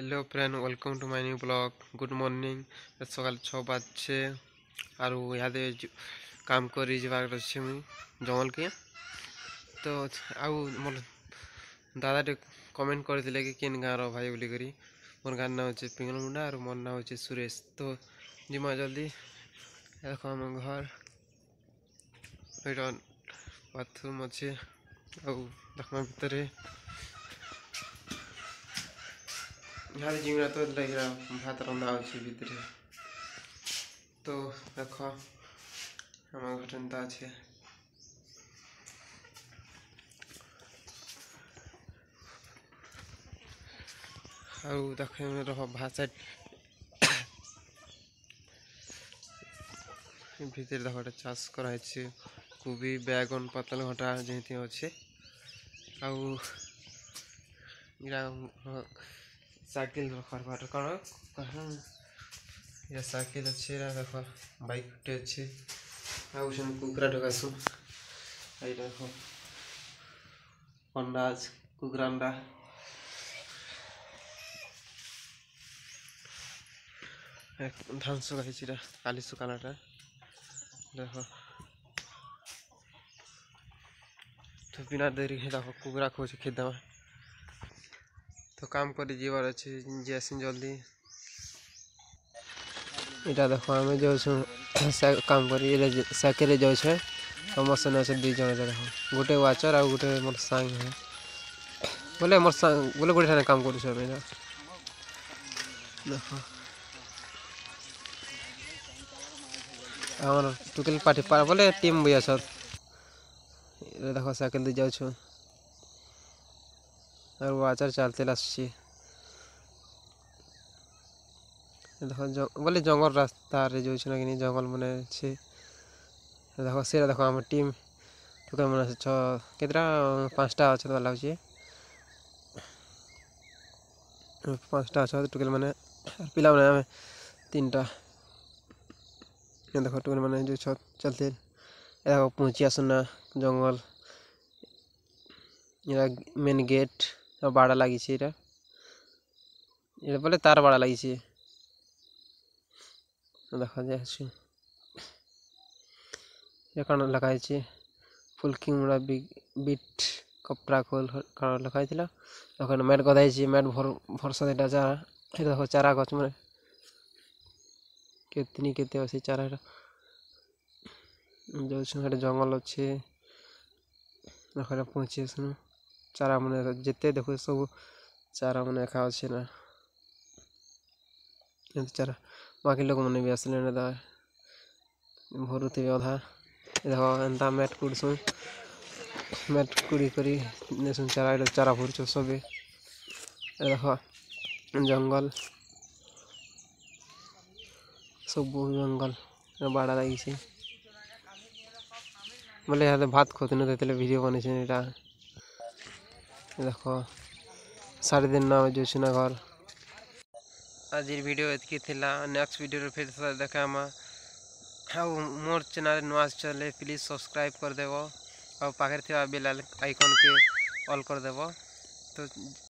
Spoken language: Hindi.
hello friend welcome to my new blog good morning সকাল ছ বাজছে আর ইয়াদে কাম করে যাবার আছে মু জঙ্গলকে তো আউ মোর দাদাটি কমেন্ট করেছিলে কি কেন গাঁর ভাই বলি করি মোর গাঁর নাম হচ্ছে পিঙ্গল মুন্ডা আর মোর নাম হচ্ছে সুরেশ তো জিমা জলদি এখন আমার ঘর ওইটা বাথরুম আছে আর দেখো ভিতরে ঝাড় জিংড়া তো লাগিরা ভাত রন্ধা হচ্ছে ভিতরে তো দেখো আমার ঘটনটা আছে ଆଉ ତାକୁ ରହ ଭାଷା ভিতরে দেখো এটা চাষ করা হয়েছে কুবি ব্যাগন পাতাল ঘটা যেহেতু আছে আর साइकिल रखल बा या साइकिल अच्छे रखल बाइक टे अच्छे आउसन कुकरा ढकासु आई देखो अंडा कुकरा अंडा ধান শুকাইছি কালি শুকানোটা দেখো তো বিনা দেরি দেখো কুকুরা খুঁজছে খেতে তো কাম করে যাবার আছে যাসিন জলদি এটা দেখো আমি যাচ্ছু কাম করি এটা সাকেরে যাচ্ছে আমার সঙ্গে আছে দুই জন দেখো গোটে ওয়াচর আর গোটে মোর সাং বলে মোর সাং বলে গোটে ঠানে কাম করছু আমি এটা দেখো আমার টুকেল পাঠি পার বলে টিম বই আছ দেখো সাইকেল দিয়ে যাচ্ছ और वाचर चलते लस्सी দেখো বলে জঙ্গল রাস্তার যাচ্ছে না কিনি জঙ্গল মনে হচ্ছে দেখো সেটা দেখো আমার টিম টোটাল মনে হচ্ছে ছ কেতটা পাঁচটা অছ তোমার লাগুছে পাঁচটা অছ টোটাল মানে পিলা মানে আমি তিনটা দেখো টোটাল মানে যে ছ চলতে দেখো পৌঁছিয়া সোনা জঙ্গল मेरा मेन गेट বাড়া লাগিয়েছি এটা এটা বলে তার বাড়া লাগিয়েছি দেখা যাচ্ছে এখানে লেখা হয়েছে ফুলকিমুড়া বিট কপড়া খোল কারণ লেখা হয়েছিল ওখানে ম্যাট গদা হয়েছে ম্যাট ভর ভরসা এটা চারা এটা দেখো চারা গাছ মানে কেতনি কেতে সেই চারাটা যাচ্ছি একটা জঙ্গল আছে ওখানে পৌঁছে শুনো चारा मैंने जिते देखो सब चारा मैंने खा अच्छे तो चारा बाकी लोग मैंने भी आसने भर थे अधा देख एंता मैट कुड़स मैट कुड़ी कर चारा चारा भर छो सब देख जंगल सब जंगल बाड़ा लगे बोले तो भात खोती भिडियो बनी देख साढ़े तीन जोशीना घर आज भिड इतना नेक्स्ट भिडियो फिर देखा हाँ, मोर चेल नुआ चले प्लीज सब्सक्राइब करदेव आखिर थी बिल आइकन के अल कर करदेव तो